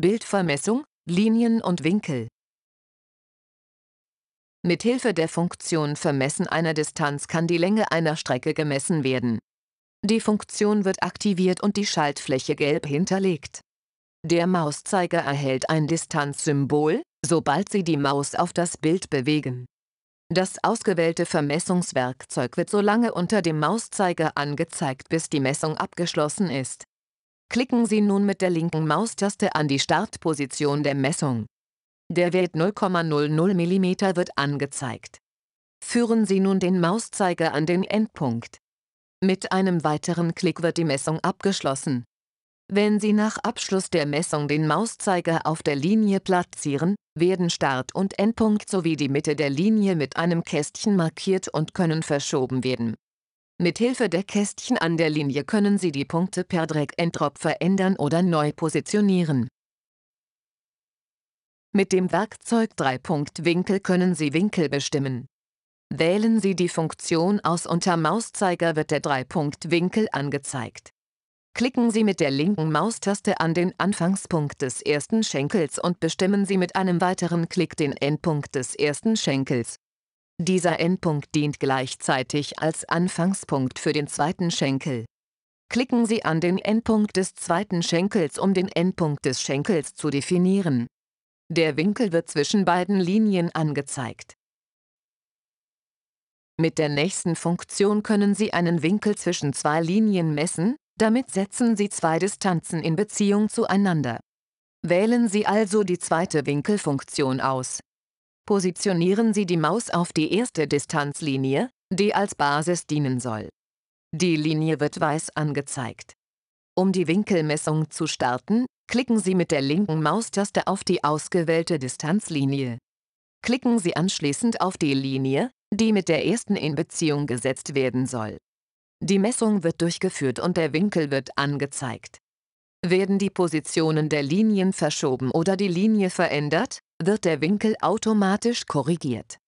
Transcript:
Bildvermessung, Linien und Winkel. Mithilfe der Funktion Vermessen einer Distanz kann die Länge einer Strecke gemessen werden. Die Funktion wird aktiviert und die Schaltfläche gelb hinterlegt. Der Mauszeiger erhält ein Distanzsymbol, sobald Sie die Maus auf das Bild bewegen. Das ausgewählte Vermessungswerkzeug wird so lange unter dem Mauszeiger angezeigt, bis die Messung abgeschlossen ist. Klicken Sie nun mit der linken Maustaste an die Startposition der Messung. Der Wert 0,00 mm wird angezeigt. Führen Sie nun den Mauszeiger an den Endpunkt. Mit einem weiteren Klick wird die Messung abgeschlossen. Wenn Sie nach Abschluss der Messung den Mauszeiger auf der Linie platzieren, werden Start und Endpunkt sowie die Mitte der Linie mit einem Kästchen markiert und können verschoben werden. Mithilfe der Kästchen an der Linie können Sie die Punkte per Drag-and-Drop verändern oder neu positionieren. Mit dem Werkzeug 3-Punkt-Winkel können Sie Winkel bestimmen. Wählen Sie die Funktion aus unter Mauszeiger wird der 3-Punkt-Winkel angezeigt. Klicken Sie mit der linken Maustaste an den Anfangspunkt des ersten Schenkels und bestimmen Sie mit einem weiteren Klick den Endpunkt des ersten Schenkels. Dieser Endpunkt dient gleichzeitig als Anfangspunkt für den zweiten Schenkel. Klicken Sie an den Endpunkt des zweiten Schenkels, um den Endpunkt des Schenkels zu definieren. Der Winkel wird zwischen beiden Linien angezeigt. Mit der nächsten Funktion können Sie einen Winkel zwischen zwei Linien messen, damit setzen Sie zwei Distanzen in Beziehung zueinander. Wählen Sie also die zweite Winkelfunktion aus, positionieren Sie die Maus auf die erste Distanzlinie, die als Basis dienen soll. Die Linie wird weiß angezeigt. Um die Winkelmessung zu starten, klicken Sie mit der linken Maustaste auf die ausgewählte Distanzlinie. Klicken Sie anschließend auf die Linie, die mit der ersten in Beziehung gesetzt werden soll. Die Messung wird durchgeführt und der Winkel wird angezeigt. Werden die Positionen der Linien verschoben oder die Linie verändert, wird der Winkel automatisch korrigiert.